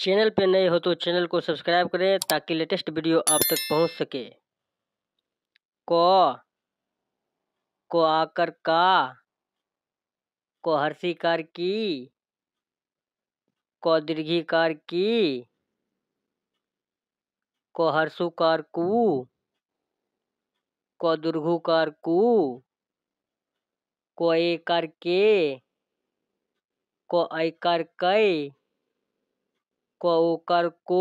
channel पर नए हो तो चैनल को सब्सक्राइब करें ताकि लेटेस्ट वीडियो आप तक पहुंच सके क को आकर का को हर्षिकार की को दीर्घिकार की को हर्षुकार कु को दुर्घुकार कु को एकार के को ऐकार कई क ओकर को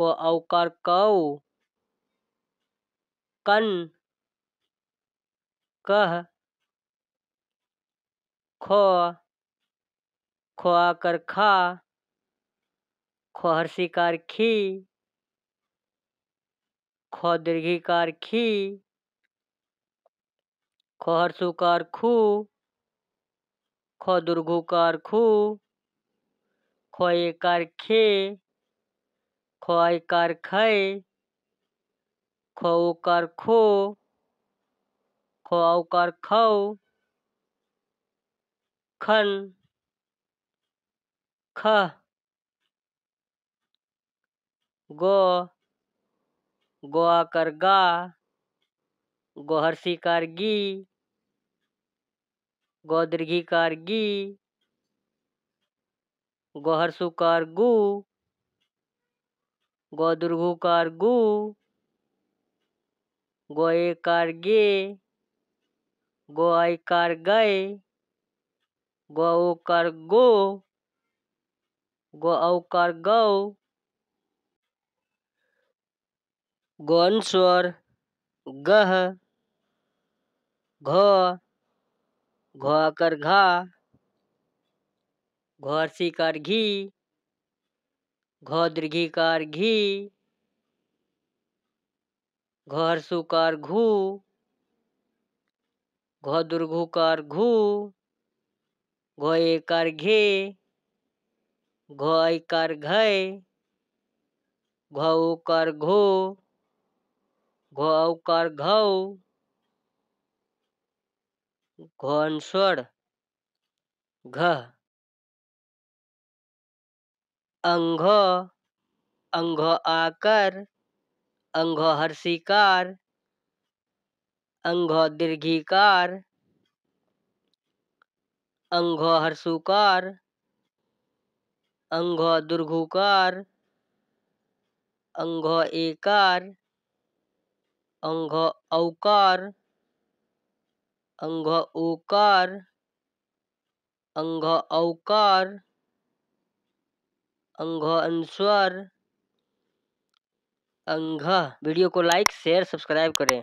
क कौ कन कह खो ख आकर खा खोहर शिकार खी खो दीर्घिकार खी खोहर सुकार खू खो दुर्घुकार खू खोए कर खे खोए कर खय खो कर खो खोआओ कर खो खन ख गो गोआ कर गा गोहर्षी कर गी गोदीर्घी कर गी गोहर कार गु गोदुर्घुकार गु कार गे गोआकार गए गोकार गो गोअकार गौ गौन स्वर गह घ घ कर घा कर घी घौदीर्घिकार घी घोरसुकार घू कर घू कर घे घोईकार घय कर घो कर घऊ स्वर घ अंघ अंघ आकर अंघ हर्षिकार अंघ दीर्घिकार अंघ हर्षुकार अंघ दुर्घुकार अंघ एकार अंघ औकार अंघ ओकार अंघ औकार अंघ अंघोंस्वर अंघ वीडियो को लाइक शेयर सब्सक्राइब करें